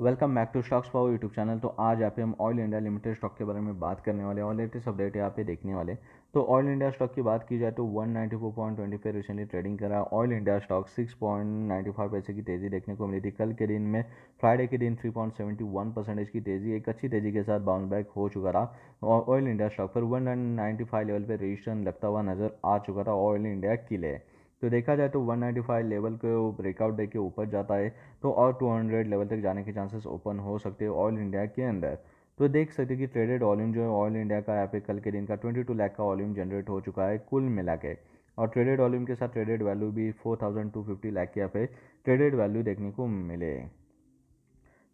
welcome back to stocks power YouTube channel तो आज यहाँ पे हम ऑयल इंडिया लिमिटेड स्टॉक के बारे में बात करने वाले और लेटेस्ट अपडेट यहाँ पे देखने वाले तो ऑयल इंडिया स्टॉक की बात की जाए तो 194.25 रिसेंटली ट्रेडिंग करा ऑयल इंडिया स्टॉक 6.95 पैसे की तेज़ी देखने को मिली थी कल के दिन में फ्राइडे के दिन 3.71 परसेंटेज की तेज़ी एक अच्छी तेज़ी के साथ बाउंस बैक हो चुका था और ऑयल इंडिया स्टॉक पर वन लेवल पर रजिस्ट्रेशन लगता हुआ नज़र आ चुका था ऑयल इंडिया किले तो देखा जाए तो 195 लेवल को ब्रेकआउट दे के ऊपर जाता है तो और 200 लेवल तक जाने के चांसेस ओपन हो सकते हैं ऑयल इंडिया के अंदर तो देख सकते हो कि ट्रेडेड वॉल्यूम जो है ऑयल इंडिया का यहाँ पे कल के दिन का 22 लाख का वॉल्यूम जनरेट हो चुका है कुल मिला के और ट्रेडेड वॉल्यूम के साथ ट्रेडेड वैल्यू भी 4250 लाख के यहाँ पे ट्रेडेड वैल्यू देखने को मिले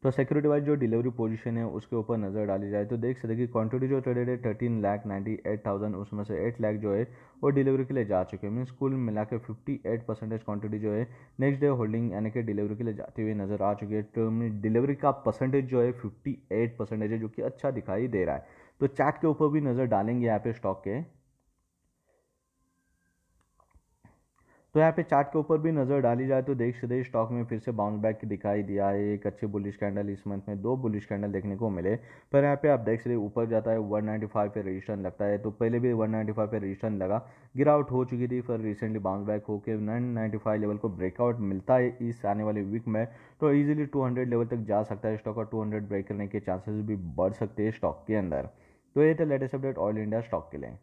तो सिक्योरिटी वाइज जो डिलीवरी पोजीशन है उसके ऊपर नज़र डाली जाए तो देख सकते कि क्वांटिटी जो ट्रेडेड है thirteen lakh ninety eight thousand उसमें से एट लाख जो है वो डिलीवरी के लिए जा चुके हैं मीन कुल मिला के फिफ्टी एट परसेंटेज क्वांटिटी जो है नेक्स्ट डे होल्डिंग यानी कि डिलीवरी के लिए जाती हुई नज़र आ चुकी है तो डिलीवरी का परसेंटेज जो है फिफ्टी एट परसेंटेज है जो कि अच्छा दिखाई दे रहा है तो चैट के ऊपर भी नज़र डालेंगे यहाँ पे स्टॉक के तो यहाँ पे चार्ट के ऊपर भी नज़र डाली जाए तो देश देश स्टॉक में फिर से बाउंस बैक दिखाई दिया है एक अच्छे बुलिश कैंडल इस मंथ में दो बुलिश कैंडल देखने को मिले पर यहाँ पे आप देख सकते ऊपर जाता है 195 पे रजिस्ट्रेशन लगता है तो पहले भी 195 पे रजिस्ट्रेशन लगा गिरावट हो चुकी थी फिर रिसेंटली बाउंस बैक होकर नाइन लेवल को ब्रेकआउट मिलता है इस आने वाले वीक में तो ईजिली टू लेवल तक जा सकता है स्टॉक और टू ब्रेक करने के चांसेज भी बढ़ सकते हैं स्टॉक के अंदर तो ये थे latest update Oil India stock के लिए